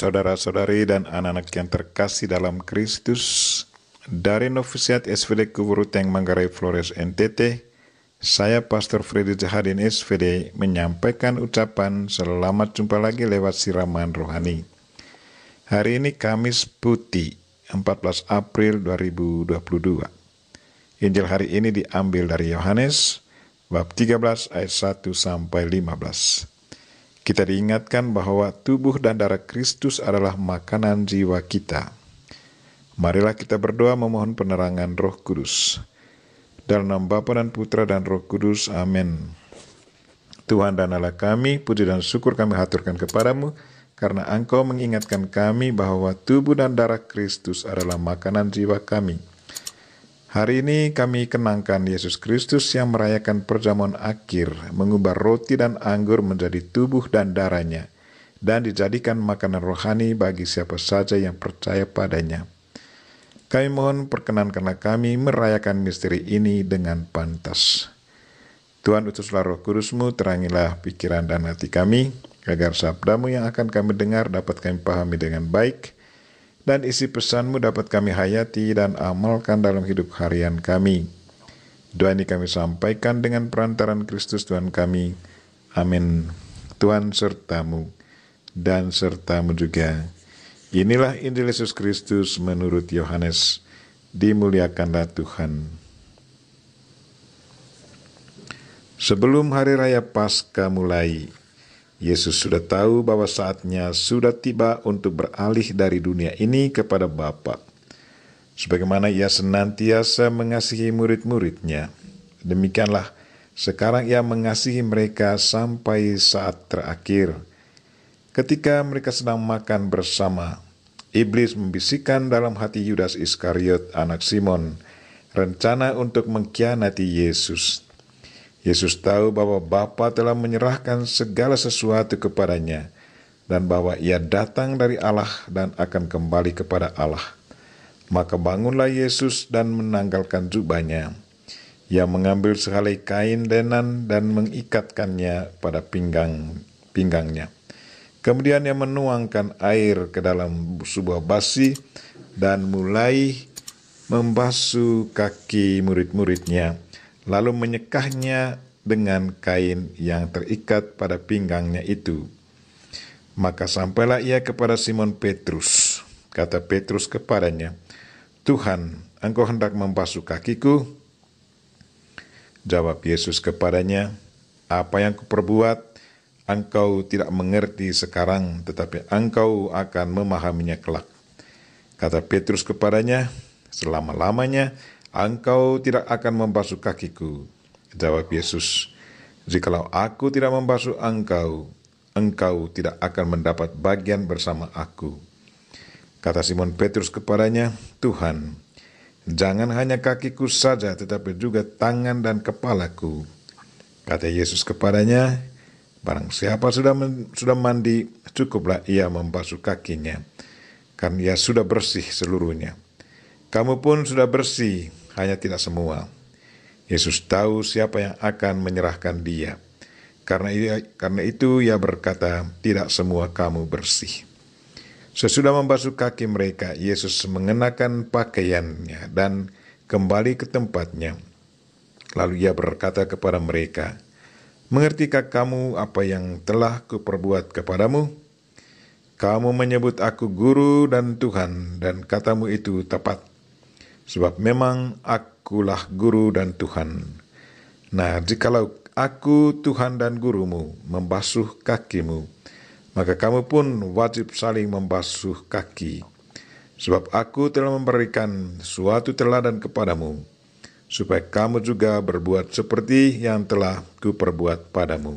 saudara-saudari dan anak-anak yang terkasih dalam Kristus, dari Novisiat SVD Kuburuteng Manggarai Flores NTT, saya Pastor Freddy Jahadin SVD menyampaikan ucapan selamat jumpa lagi lewat siraman rohani. Hari ini Kamis Putih, 14 April 2022. Injil hari ini diambil dari Yohanes bab 13 ayat 1 sampai 15. Kita diingatkan bahwa tubuh dan darah Kristus adalah makanan jiwa kita. Marilah kita berdoa memohon penerangan Roh Kudus. Dalam nama Bapa dan Putra dan Roh Kudus. Amin. Tuhan dan Allah kami, puji dan syukur kami haturkan kepadamu karena Engkau mengingatkan kami bahwa tubuh dan darah Kristus adalah makanan jiwa kami. Hari ini kami kenangkan Yesus Kristus yang merayakan perjamuan akhir, mengubah roti dan anggur menjadi tubuh dan darahnya, dan dijadikan makanan rohani bagi siapa saja yang percaya padanya. Kami mohon perkenankanlah kami merayakan misteri ini dengan pantas. Tuhan utuslah roh kudusmu, terangilah pikiran dan hati kami, agar sabdamu yang akan kami dengar dapat kami pahami dengan baik, dan isi pesanmu dapat kami hayati dan amalkan dalam hidup harian kami. Doa ini kami sampaikan dengan perantaran Kristus Tuhan kami. Amin. Tuhan sertamu dan sertamu juga. Inilah Injil Yesus Kristus menurut Yohanes. Dimuliakanlah Tuhan. Sebelum hari raya Paskah mulai, Yesus sudah tahu bahwa saatnya sudah tiba untuk beralih dari dunia ini kepada Bapa. Sebagaimana ia senantiasa mengasihi murid-muridnya, demikianlah sekarang ia mengasihi mereka sampai saat terakhir. Ketika mereka sedang makan bersama, iblis membisikkan dalam hati Yudas Iskariot, anak Simon, rencana untuk mengkhianati Yesus. Yesus tahu bahwa Bapa telah menyerahkan segala sesuatu kepadanya dan bahwa ia datang dari Allah dan akan kembali kepada Allah. Maka bangunlah Yesus dan menanggalkan jubahnya. Ia mengambil sehelai kain denan dan mengikatkannya pada pinggang pinggangnya. Kemudian ia menuangkan air ke dalam sebuah basi dan mulai membasuh kaki murid-muridnya lalu menyekahnya dengan kain yang terikat pada pinggangnya itu. Maka sampailah ia kepada Simon Petrus. Kata Petrus kepadanya, Tuhan, engkau hendak membasuh kakiku? Jawab Yesus kepadanya, Apa yang kuperbuat, engkau tidak mengerti sekarang, tetapi engkau akan memahaminya kelak. Kata Petrus kepadanya, Selama-lamanya, engkau tidak akan membasuh kakiku. Jawab Yesus, jikalau aku tidak membasuh engkau, engkau tidak akan mendapat bagian bersama aku. Kata Simon Petrus kepadanya, Tuhan, jangan hanya kakiku saja, tetapi juga tangan dan kepalaku. Kata Yesus kepadanya, Barang siapa sudah, men, sudah mandi, cukuplah ia membasuh kakinya, karena ia sudah bersih seluruhnya. Kamu pun sudah bersih, hanya tidak semua. Yesus tahu siapa yang akan menyerahkan dia. Karena, ia, karena itu ia berkata, tidak semua kamu bersih. Sesudah membasuh kaki mereka, Yesus mengenakan pakaiannya dan kembali ke tempatnya. Lalu ia berkata kepada mereka, Mengertikah kamu apa yang telah kuperbuat kepadamu? Kamu menyebut aku guru dan Tuhan, dan katamu itu tepat sebab memang akulah guru dan Tuhan. Nah, jikalau aku Tuhan dan gurumu membasuh kakimu, maka kamu pun wajib saling membasuh kaki. Sebab aku telah memberikan suatu teladan kepadamu, supaya kamu juga berbuat seperti yang telah kuperbuat padamu.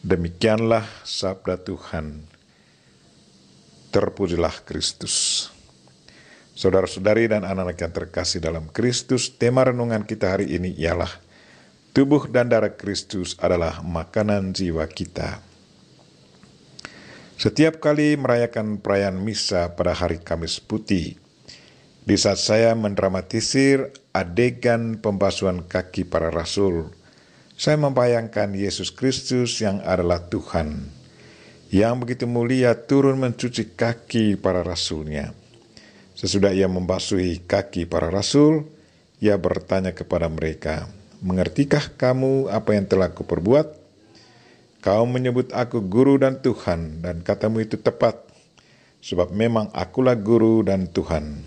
Demikianlah sabda Tuhan. Terpujilah Kristus. Saudara-saudari dan anak-anak yang terkasih dalam Kristus, tema renungan kita hari ini ialah tubuh dan darah Kristus adalah makanan jiwa kita. Setiap kali merayakan perayaan misa pada hari Kamis Putih, di saat saya mendramatisir adegan pembasuhan kaki para rasul, saya membayangkan Yesus Kristus yang adalah Tuhan, yang begitu mulia turun mencuci kaki para rasulnya. Sesudah ia membasuhi kaki para rasul, ia bertanya kepada mereka, Mengertikah kamu apa yang telah kuperbuat? Kau menyebut aku guru dan Tuhan, dan katamu itu tepat, sebab memang akulah guru dan Tuhan.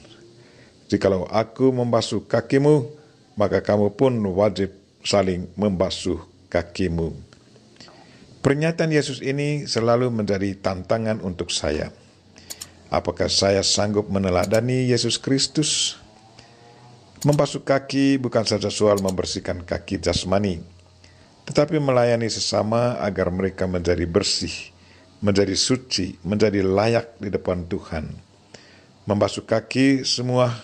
Jikalau aku membasuh kakimu, maka kamu pun wajib saling membasuh kakimu. Pernyataan Yesus ini selalu menjadi tantangan untuk saya. Apakah saya sanggup meneladani Yesus Kristus? Membasuh kaki bukan saja soal membersihkan kaki jasmani, tetapi melayani sesama agar mereka menjadi bersih, menjadi suci, menjadi layak di depan Tuhan. Membasuh kaki semua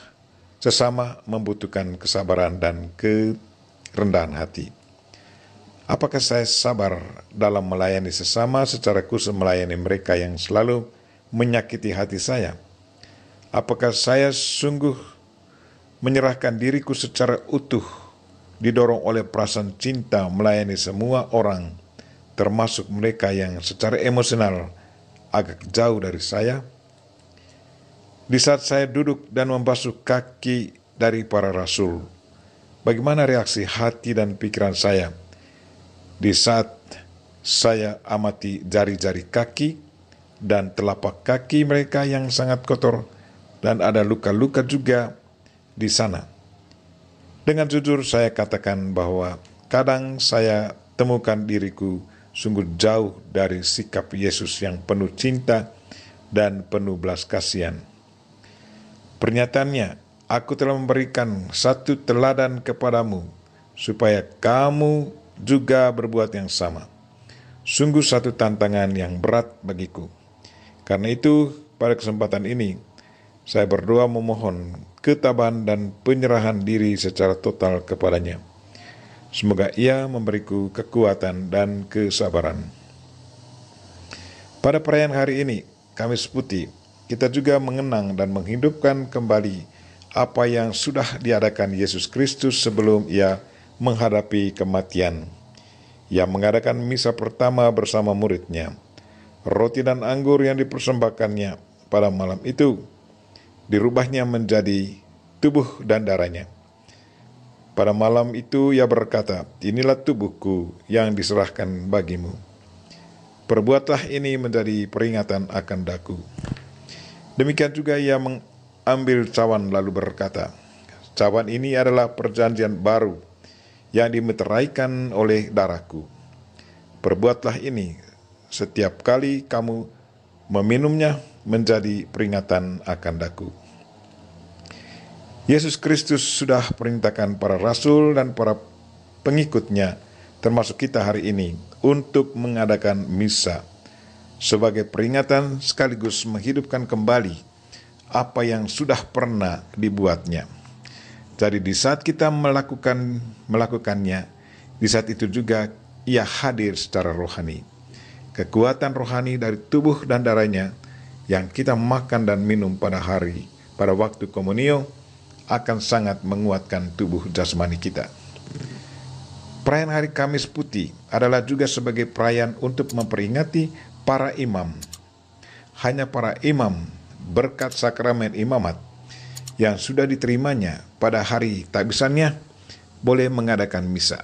sesama membutuhkan kesabaran dan kerendahan hati. Apakah saya sabar dalam melayani sesama secara khusus melayani mereka yang selalu menyakiti hati saya? Apakah saya sungguh menyerahkan diriku secara utuh didorong oleh perasaan cinta melayani semua orang termasuk mereka yang secara emosional agak jauh dari saya? Di saat saya duduk dan membasuh kaki dari para rasul, bagaimana reaksi hati dan pikiran saya? Di saat saya amati jari-jari kaki dan telapak kaki mereka yang sangat kotor, dan ada luka-luka juga di sana. Dengan jujur, saya katakan bahwa kadang saya temukan diriku sungguh jauh dari sikap Yesus yang penuh cinta dan penuh belas kasihan. Pernyataannya, aku telah memberikan satu teladan kepadamu, supaya kamu juga berbuat yang sama. Sungguh satu tantangan yang berat bagiku. Karena itu, pada kesempatan ini, saya berdoa memohon ketabahan dan penyerahan diri secara total kepadanya. Semoga ia memberiku kekuatan dan kesabaran. Pada perayaan hari ini, Kamis Putih, kita juga mengenang dan menghidupkan kembali apa yang sudah diadakan Yesus Kristus sebelum ia menghadapi kematian. Ia mengadakan misa pertama bersama muridnya roti dan anggur yang dipersembahkannya pada malam itu dirubahnya menjadi tubuh dan darahnya. Pada malam itu ia berkata, inilah tubuhku yang diserahkan bagimu. Perbuatlah ini menjadi peringatan akan daku. Demikian juga ia mengambil cawan lalu berkata, cawan ini adalah perjanjian baru yang dimeteraikan oleh darahku. Perbuatlah ini setiap kali kamu meminumnya menjadi peringatan akan daku. Yesus Kristus sudah perintahkan para rasul dan para pengikutnya, termasuk kita hari ini, untuk mengadakan misa sebagai peringatan sekaligus menghidupkan kembali apa yang sudah pernah dibuatnya. Jadi di saat kita melakukan melakukannya, di saat itu juga ia hadir secara rohani kekuatan rohani dari tubuh dan darahnya yang kita makan dan minum pada hari, pada waktu komunio, akan sangat menguatkan tubuh jasmani kita. Perayaan hari Kamis Putih adalah juga sebagai perayaan untuk memperingati para imam. Hanya para imam berkat sakramen imamat yang sudah diterimanya pada hari tabisannya boleh mengadakan misa.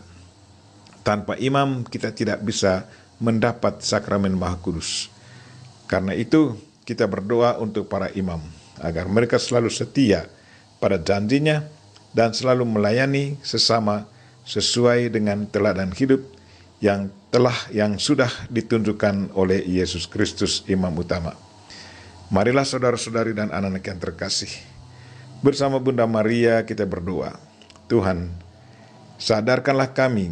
Tanpa imam kita tidak bisa mendapat sakramen Maha Kudus. Karena itu, kita berdoa untuk para imam agar mereka selalu setia pada janjinya dan selalu melayani sesama sesuai dengan teladan hidup yang telah yang sudah ditunjukkan oleh Yesus Kristus imam utama. Marilah saudara-saudari dan anak-anak yang terkasih. Bersama Bunda Maria kita berdoa. Tuhan, sadarkanlah kami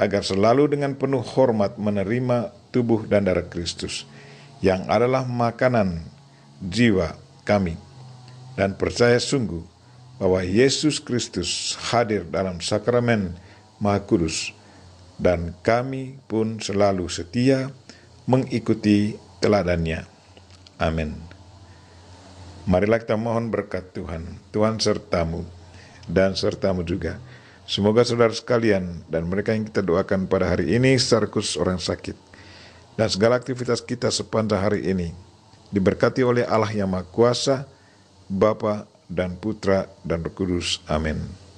agar selalu dengan penuh hormat menerima tubuh dan darah Kristus, yang adalah makanan jiwa kami, dan percaya sungguh bahwa Yesus Kristus hadir dalam sakramen Maha Kudus, dan kami pun selalu setia mengikuti teladannya. Amin. Marilah kita mohon berkat Tuhan, Tuhan sertamu, dan sertamu juga Semoga saudara sekalian dan mereka yang kita doakan pada hari ini sarkus orang sakit dan segala aktivitas kita sepanjang hari ini diberkati oleh Allah yang Maha Kuasa, Bapa dan Putra dan Roh Kudus. Amin.